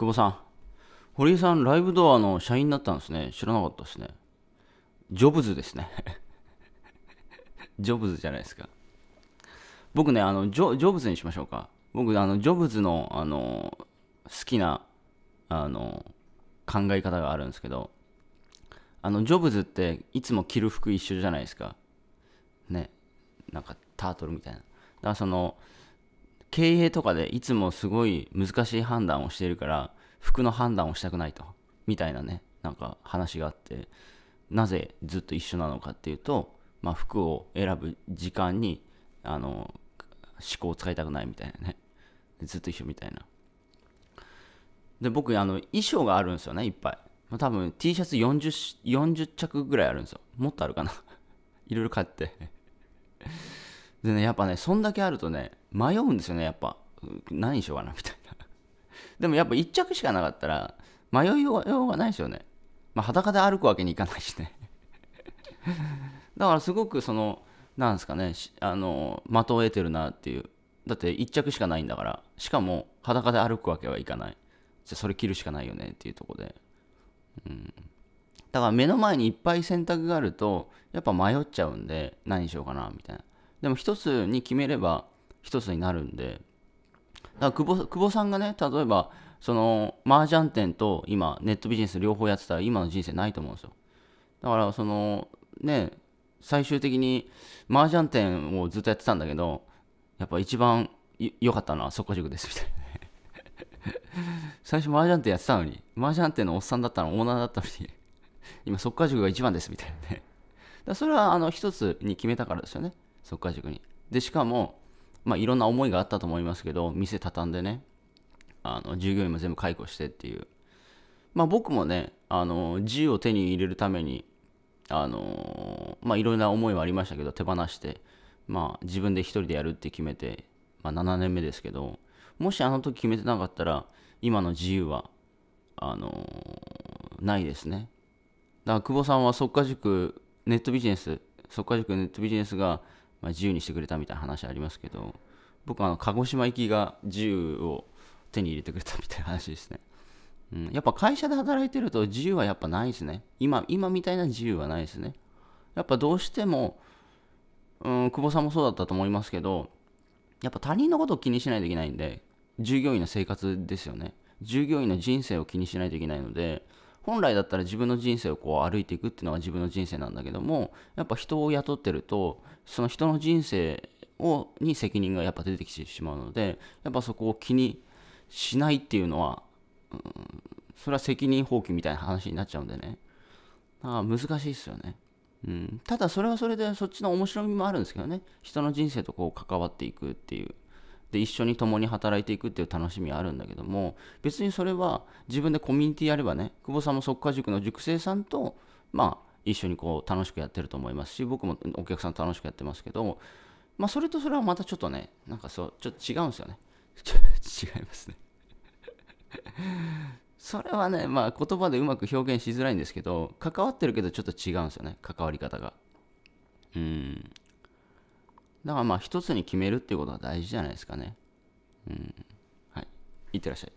久保さん、堀井さん、ライブドアの社員になったんですね。知らなかったですね。ジョブズですね。ジョブズじゃないですか。僕ね、あのジョジョブズにしましょうか。僕、あのジョブズのあの好きなあの考え方があるんですけど、あのジョブズっていつも着る服一緒じゃないですか。ね。なんかタートルみたいな。だからその、経営とかでいつもすごい難しい判断をしてるから服の判断をしたくないとみたいなねなんか話があってなぜずっと一緒なのかっていうと、まあ、服を選ぶ時間にあの思考を使いたくないみたいなねずっと一緒みたいなで僕あの衣装があるんですよねいっぱい多分 T シャツ 40, 40着ぐらいあるんですよもっとあるかな いろいろ買ってでね、やっぱね、そんだけあるとね、迷うんですよね、やっぱ。何にしようかな、みたいな。でもやっぱ1着しかなかったら、迷いようがないですよね。まあ、裸で歩くわけにいかないしね。だからすごくその、なんですかね、あの、的を得てるなっていう。だって1着しかないんだから、しかも裸で歩くわけはいかない。じゃそれ着るしかないよねっていうとこで。うん。だから目の前にいっぱい選択があると、やっぱ迷っちゃうんで、何しようかな、みたいな。でも一つに決めれば一つになるんで、だから久保久保さんがね、例えば、その、麻雀店と今、ネットビジネス両方やってたら今の人生ないと思うんですよ。だから、その、ね、最終的に麻雀店をずっとやってたんだけど、やっぱ一番良かったのは即こ塾ですみたいな。最初麻雀店やってたのに、麻雀店のおっさんだったの、オーナーだったのに、今、速稼塾が一番ですみたいなね。だそれは、あの、一つに決めたからですよね。速稼塾に。で、しかも、まあ、いろんな思いがあったと思いますけど、店畳んでね、あの従業員も全部解雇してっていう。まあ、僕もね、あの自由を手に入れるために、あのまあ、いろんな思いはありましたけど、手放して、まあ、自分で一人でやるって決めて、まあ、7年目ですけど、もしあの時決めてなかったら、今の自由は、あのないですね。だから、久保さんは即果塾、ネットビジネス、即果塾ネットビジネスが、まあ、自由にしてくれたみたいな話ありますけど僕はあの鹿児島行きが自由を手に入れてくれたみたいな話ですね、うん、やっぱ会社で働いてると自由はやっぱないですね今今みたいな自由はないですねやっぱどうしても、うん、久保さんもそうだったと思いますけどやっぱ他人のことを気にしないといけないんで従業員の生活ですよね従業員の人生を気にしないといけないので本来だったら自分の人生をこう歩いていくっていうのが自分の人生なんだけどもやっぱ人を雇ってるとその人の人生をに責任がやっぱ出てきてしまうのでやっぱそこを気にしないっていうのは、うん、それは責任放棄みたいな話になっちゃうんでねだ難しいですよね、うん、ただそれはそれでそっちの面白みもあるんですけどね人の人生とこう関わっていくっていうで一緒に共に働いていくっていう楽しみはあるんだけども別にそれは自分でコミュニティやればね久保さんも即家塾の塾生さんとまあ一緒にこう楽しくやってると思いますし僕もお客さん楽しくやってますけどまあそれとそれはまたちょっとねなんかそうちょっと違うんですよね 違いますね それはねまあ言葉でうまく表現しづらいんですけど関わってるけどちょっと違うんですよね関わり方がうんだからまあ一つに決めるっていうことは大事じゃないですかね。うん。はい。いってらっしゃい。